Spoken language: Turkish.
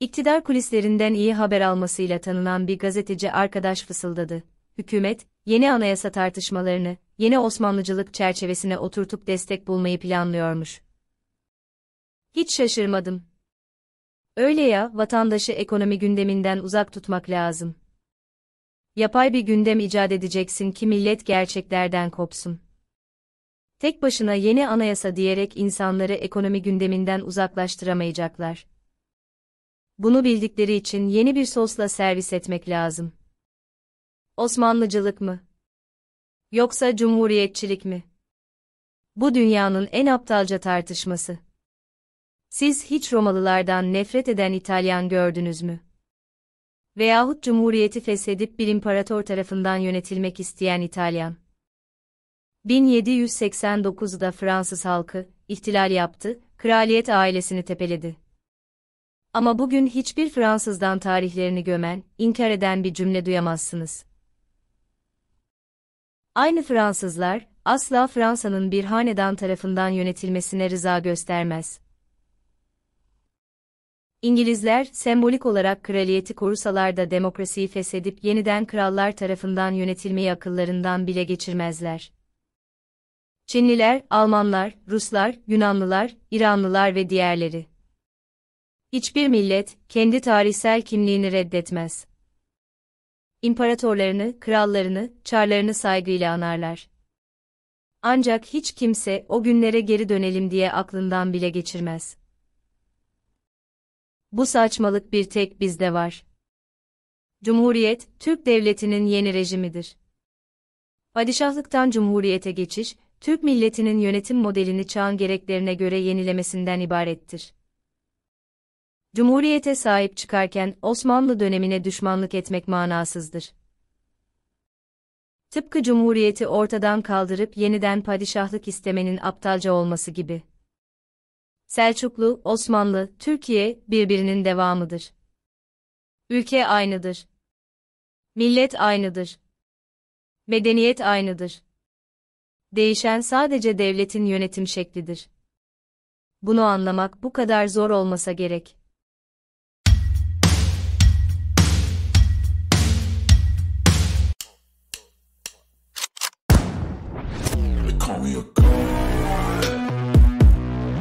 İktidar kulislerinden iyi haber almasıyla tanınan bir gazeteci arkadaş fısıldadı. Hükümet, yeni anayasa tartışmalarını, yeni Osmanlıcılık çerçevesine oturtup destek bulmayı planlıyormuş. Hiç şaşırmadım. Öyle ya, vatandaşı ekonomi gündeminden uzak tutmak lazım. Yapay bir gündem icat edeceksin ki millet gerçeklerden kopsun tek başına yeni anayasa diyerek insanları ekonomi gündeminden uzaklaştıramayacaklar. Bunu bildikleri için yeni bir sosla servis etmek lazım. Osmanlıcılık mı? Yoksa cumhuriyetçilik mi? Bu dünyanın en aptalca tartışması. Siz hiç Romalılardan nefret eden İtalyan gördünüz mü? Veyahut Cumhuriyeti feshedip bir imparator tarafından yönetilmek isteyen İtalyan. 1789'da Fransız halkı, ihtilal yaptı, kraliyet ailesini tepeledi. Ama bugün hiçbir Fransızdan tarihlerini gömen, inkar eden bir cümle duyamazsınız. Aynı Fransızlar, asla Fransa'nın bir hanedan tarafından yönetilmesine rıza göstermez. İngilizler, sembolik olarak kraliyeti korusalar da demokrasiyi feshedip yeniden krallar tarafından yönetilmeyi akıllarından bile geçirmezler. Çinliler, Almanlar, Ruslar, Yunanlılar, İranlılar ve diğerleri. Hiçbir millet, kendi tarihsel kimliğini reddetmez. İmparatorlarını, krallarını, çarlarını saygıyla anarlar. Ancak hiç kimse o günlere geri dönelim diye aklından bile geçirmez. Bu saçmalık bir tek bizde var. Cumhuriyet, Türk devletinin yeni rejimidir. Padişahlıktan cumhuriyete geçiş, Türk milletinin yönetim modelini çağın gereklerine göre yenilemesinden ibarettir. Cumhuriyete sahip çıkarken Osmanlı dönemine düşmanlık etmek manasızdır. Tıpkı cumhuriyeti ortadan kaldırıp yeniden padişahlık istemenin aptalca olması gibi. Selçuklu, Osmanlı, Türkiye birbirinin devamıdır. Ülke aynıdır. Millet aynıdır. Medeniyet aynıdır. Değişen sadece devletin yönetim şeklidir. Bunu anlamak bu kadar zor olmasa gerek. Call me a girl.